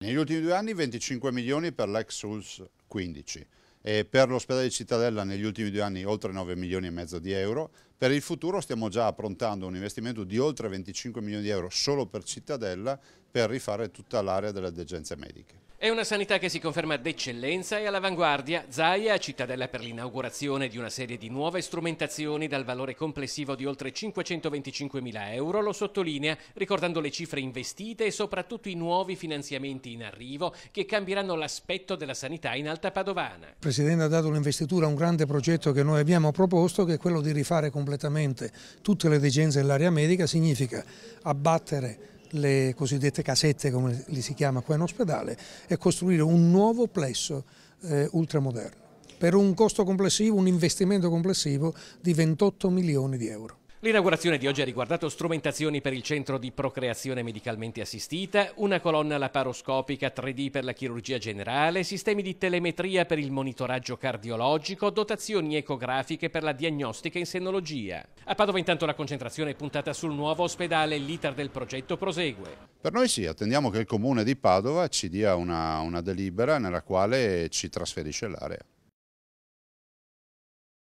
Negli ultimi due anni 25 milioni per l'ex ULS 15 e per l'ospedale di Cittadella negli ultimi due anni oltre 9 milioni e mezzo di euro. Per il futuro stiamo già approntando un investimento di oltre 25 milioni di euro solo per Cittadella per rifare tutta l'area delle degenze mediche. È una sanità che si conferma d'eccellenza e all'avanguardia. Zaia, cittadella per l'inaugurazione di una serie di nuove strumentazioni dal valore complessivo di oltre 525.000 euro, lo sottolinea, ricordando le cifre investite e soprattutto i nuovi finanziamenti in arrivo che cambieranno l'aspetto della sanità in Alta Padovana. Il Presidente ha dato un'investitura a un grande progetto che noi abbiamo proposto, che è quello di rifare completamente tutte le degenze dell'area medica, significa abbattere le cosiddette casette come li si chiama qua in ospedale e costruire un nuovo plesso eh, ultramoderno per un costo complessivo, un investimento complessivo di 28 milioni di euro. L'inaugurazione di oggi ha riguardato strumentazioni per il centro di procreazione medicalmente assistita, una colonna laparoscopica 3D per la chirurgia generale, sistemi di telemetria per il monitoraggio cardiologico, dotazioni ecografiche per la diagnostica in senologia. A Padova intanto la concentrazione è puntata sul nuovo ospedale e l'iter del progetto prosegue. Per noi sì, attendiamo che il comune di Padova ci dia una, una delibera nella quale ci trasferisce l'area.